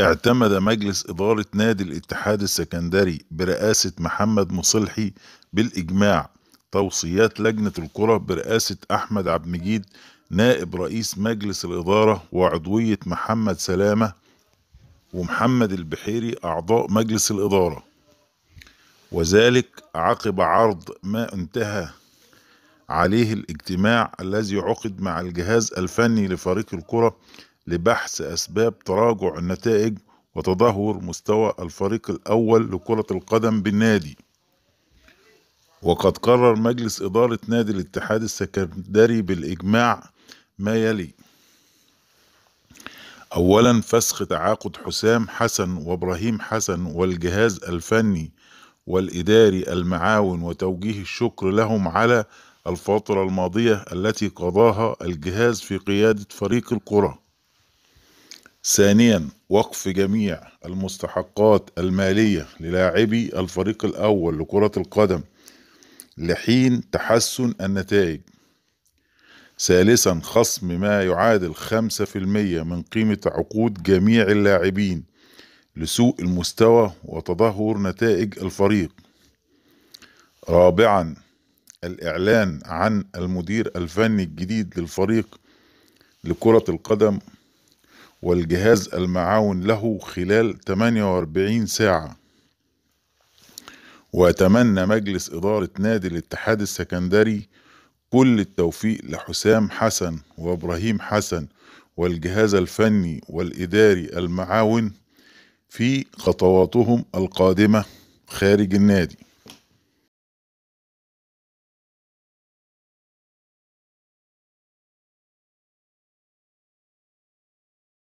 اعتمد مجلس إدارة نادي الاتحاد السكندري برئاسة محمد مصلحي بالإجماع توصيات لجنة الكرة برئاسة أحمد عبد المجيد نائب رئيس مجلس الإدارة وعضوية محمد سلامة ومحمد البحيري أعضاء مجلس الإدارة وذلك عقب عرض ما انتهى عليه الاجتماع الذي عقد مع الجهاز الفني لفريق الكرة لبحث أسباب تراجع النتائج وتدهور مستوى الفريق الأول لكرة القدم بالنادي وقد قرر مجلس إدارة نادي الاتحاد السكندري بالإجماع ما يلي أولا فسخ تعاقد حسام حسن وإبراهيم حسن والجهاز الفني والإداري المعاون وتوجيه الشكر لهم على الفترة الماضية التي قضاها الجهاز في قيادة فريق القرى ثانيا وقف جميع المستحقات المالية للاعبي الفريق الأول لكرة القدم لحين تحسن النتائج ثالثا خصم ما يعادل خمسة في المية من قيمة عقود جميع اللاعبين لسوء المستوى وتدهور نتائج الفريق رابعا الإعلان عن المدير الفني الجديد للفريق لكرة القدم والجهاز المعاون له خلال 48 ساعة وأتمنى مجلس إدارة نادي الاتحاد السكندري كل التوفيق لحسام حسن وإبراهيم حسن والجهاز الفني والإداري المعاون في خطواتهم القادمة خارج النادي